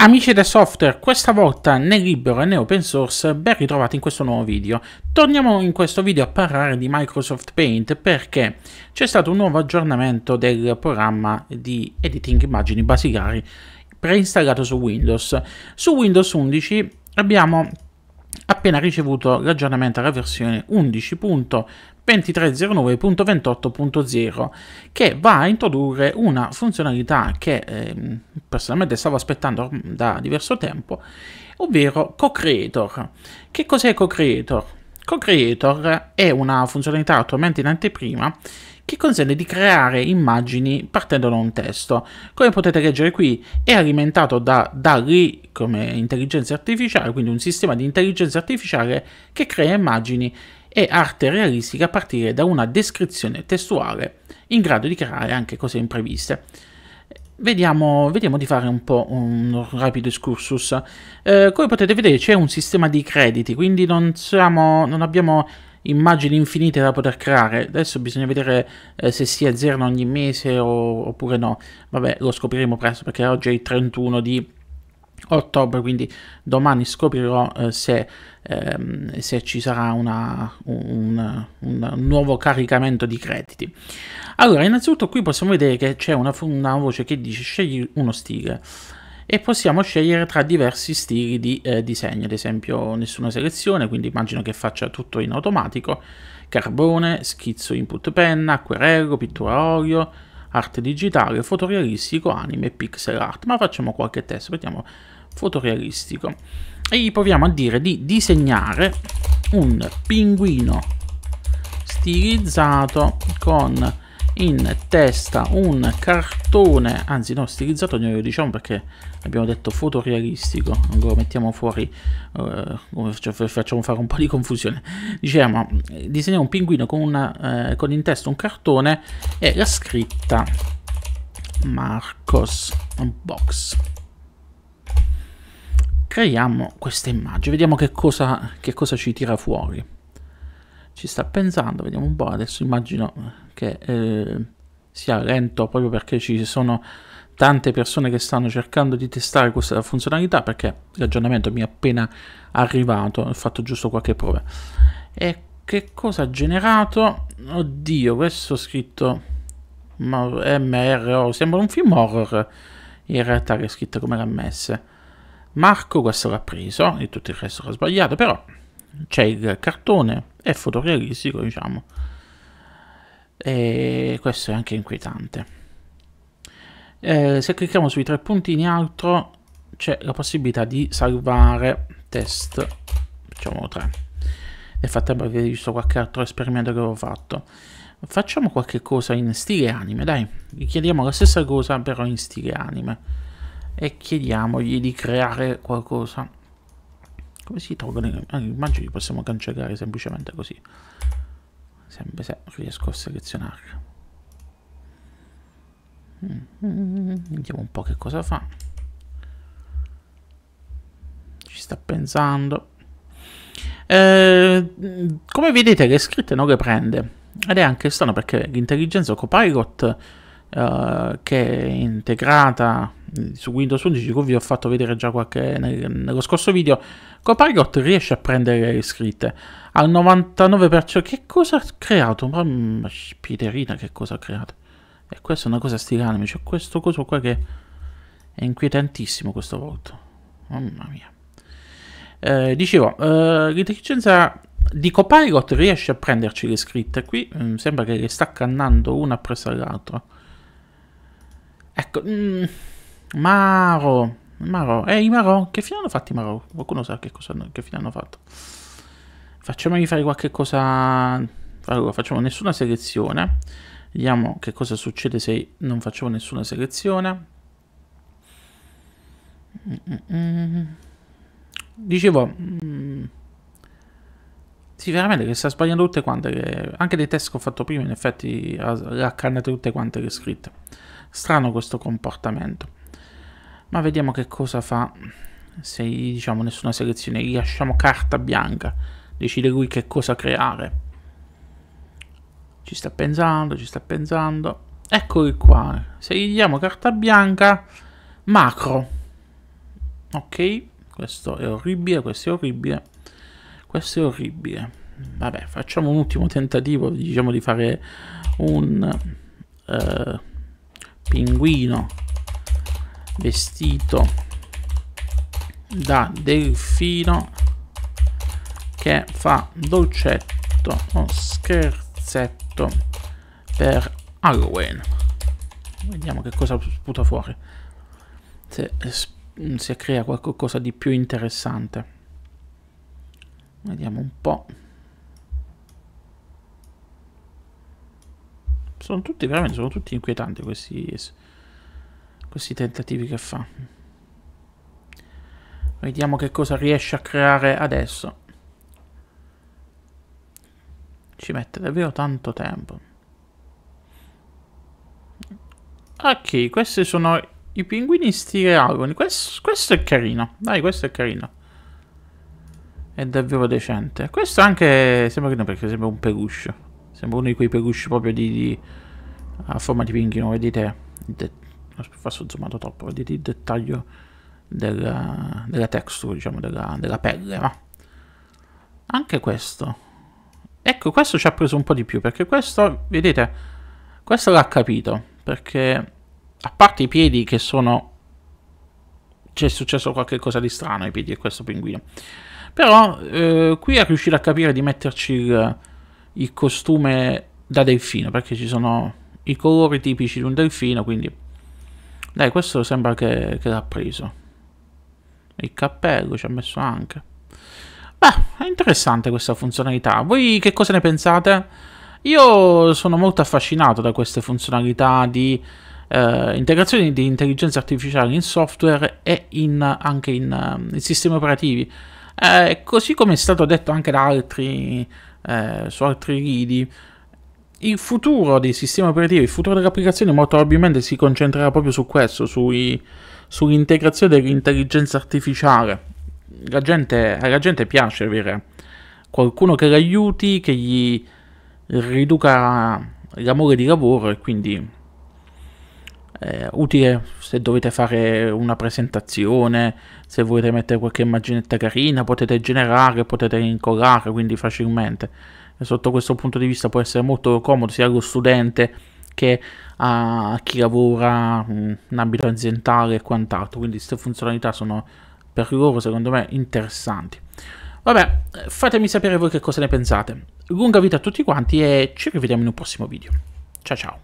Amici del software, questa volta né libero né open source, ben ritrovati in questo nuovo video. Torniamo in questo video a parlare di Microsoft Paint perché c'è stato un nuovo aggiornamento del programma di editing immagini basilari preinstallato su Windows. Su Windows 11 abbiamo appena ricevuto l'aggiornamento alla versione 11.2309.28.0 che va a introdurre una funzionalità che eh, personalmente stavo aspettando mm, da diverso tempo, ovvero co-creator. Che cos'è co-creator? Co-creator è una funzionalità attualmente in anteprima che consente di creare immagini partendo da un testo. Come potete leggere qui è alimentato da DALI come intelligenza artificiale, quindi un sistema di intelligenza artificiale che crea immagini e arte realistica a partire da una descrizione testuale in grado di creare anche cose impreviste. Vediamo, vediamo, di fare un po' un rapido excursus. Eh, come potete vedere c'è un sistema di crediti, quindi non, siamo, non abbiamo immagini infinite da poter creare. Adesso bisogna vedere eh, se si azzerano ogni mese o, oppure no. Vabbè, lo scopriremo presto perché oggi è il 31 di ottobre, quindi domani scoprirò eh, se, ehm, se, ci sarà una, un, un, nuovo caricamento di crediti. Allora, innanzitutto qui possiamo vedere che c'è una, una voce che dice scegli uno stile e possiamo scegliere tra diversi stili di eh, disegno, ad esempio nessuna selezione, quindi immagino che faccia tutto in automatico, carbone, schizzo input penna, acquerello, pittura a olio, arte digitale, fotorealistico, anime, pixel art, ma facciamo qualche test, vediamo fotorealistico e gli proviamo a dire di disegnare un pinguino stilizzato con in testa un cartone, anzi no, stilizzato noi diciamo perché abbiamo detto fotorealistico, lo mettiamo fuori, eh, facciamo fare un po' di confusione. Diciamo, disegniamo un pinguino con, una, eh, con in testa un cartone e la scritta Marcos Box. Creiamo questa immagine, vediamo che cosa, che cosa ci tira fuori ci sta pensando, vediamo un po', adesso immagino che eh, sia lento proprio perché ci sono tante persone che stanno cercando di testare questa funzionalità perché l'aggiornamento mi è appena arrivato, ho fatto giusto qualche prova. E che cosa ha generato? Oddio, questo scritto MRO, sembra un film horror in realtà che è scritto come l'ha messo. Marco questo l'ha preso e tutto il resto l'ha sbagliato, però c'è il cartone, è fotorealistico diciamo, e questo è anche inquietante. Eh, se clicchiamo sui tre puntini altro c'è la possibilità di salvare test, facciamo tre. Nel frattempo avete visto qualche altro esperimento che avevo fatto. Facciamo qualche cosa in stile anime, dai. Gli Chiediamo la stessa cosa però in stile anime. E chiediamogli di creare qualcosa. Come si tolgono le immagini? possiamo cancellare semplicemente così. Sempre se riesco a selezionarle. Mm-hmm. Vediamo un po' che cosa fa. Ci sta pensando. Eh, come vedete le scritte non le prende. Ed è anche strano perché l'intelligenza copilot eh, che è integrata su Windows 11, di vi ho fatto vedere già qualche, nel, nello scorso video, Coparigot riesce a prendere le iscritte al 99%. Che cosa ha creato? Mamma mm, spiterina, che cosa ha creato? E questa è una cosa stilana, c'è cioè questo coso qua che è inquietantissimo questo volta. Mamma mia. Eh, dicevo, eh, l'intelligenza di Copilot riesce a prenderci le scritte. Qui eh, sembra che le sta cannando una appresso all'altra. Ecco, mm, Maro, Maro, ehi hey, Maro, che fine hanno fatto i Maro? Qualcuno sa che, cosa, che fine hanno fatto? Facciamogli fare qualche cosa, allora facciamo nessuna selezione, vediamo che cosa succede se non facciamo nessuna selezione. Dicevo, mm, sì, veramente che sta sbagliando tutte quante, le, anche dei test che ho fatto prima in effetti ha, ha tutte quante le scritte. Strano questo comportamento. Ma vediamo che cosa fa se diciamo nessuna selezione. Gli lasciamo carta bianca. Decide lui che cosa creare. Ci sta pensando, ci sta pensando. Eccoli qua. Se gli diamo carta bianca, macro. Ok, questo è orribile, questo è orribile. Questo è orribile. Vabbè, facciamo un ultimo tentativo, diciamo di fare un... Uh, pinguino vestito da delfino che fa dolcetto o oh, scherzetto per Halloween. Vediamo che cosa sputa fuori. Se, se crea qualcosa di più interessante. Vediamo un po'. Sono tutti, veramente, sono tutti inquietanti questi, questi tentativi che fa. Vediamo che cosa riesce a creare adesso. Ci mette davvero tanto tempo. Ok, questi sono i pinguini stireagoni. Questo, questo è carino. Dai, questo è carino. È davvero decente. Questo anche sembra che perché sembra un peluscio. Sembra uno di quei peluche proprio di, di, a forma di pinguino, vedete? De, forse ho zoomato troppo, vedete il dettaglio della, della texture, diciamo, della, della pelle, ma... Anche questo. Ecco, questo ci ha preso un po' di più, perché questo, vedete, questo l'ha capito, perché a parte i piedi che sono... c'è successo qualcosa di strano ai piedi di questo pinguino. Però eh, qui è riuscito a capire di metterci il il costume da delfino, perché ci sono i colori tipici di un delfino, quindi... Dai, questo sembra che, che l'ha preso. Il cappello ci ha messo anche. Beh, è interessante questa funzionalità. Voi che cosa ne pensate? Io sono molto affascinato da queste funzionalità di eh, integrazione di intelligenza artificiale in software e in, anche in, ehm, in sistemi operativi. Eh, così come è stato detto anche da altri eh, su altri lidi, il futuro dei sistemi operativi, il futuro delle applicazioni molto probabilmente si concentrerà proprio su questo, sui, sull'integrazione dell'intelligenza artificiale. La gente, alla gente piace avere qualcuno che l'aiuti, che gli riduca l'amore di lavoro e quindi eh, utile se dovete fare una presentazione, se volete mettere qualche immaginetta carina, potete generare, potete incollare quindi facilmente. E sotto questo punto di vista può essere molto comodo sia allo studente che a chi lavora mm, in ambito aziendale e quant'altro. Quindi queste funzionalità sono per loro secondo me interessanti. Vabbè, fatemi sapere voi che cosa ne pensate. Lunga vita a tutti quanti e ci rivediamo in un prossimo video. Ciao ciao.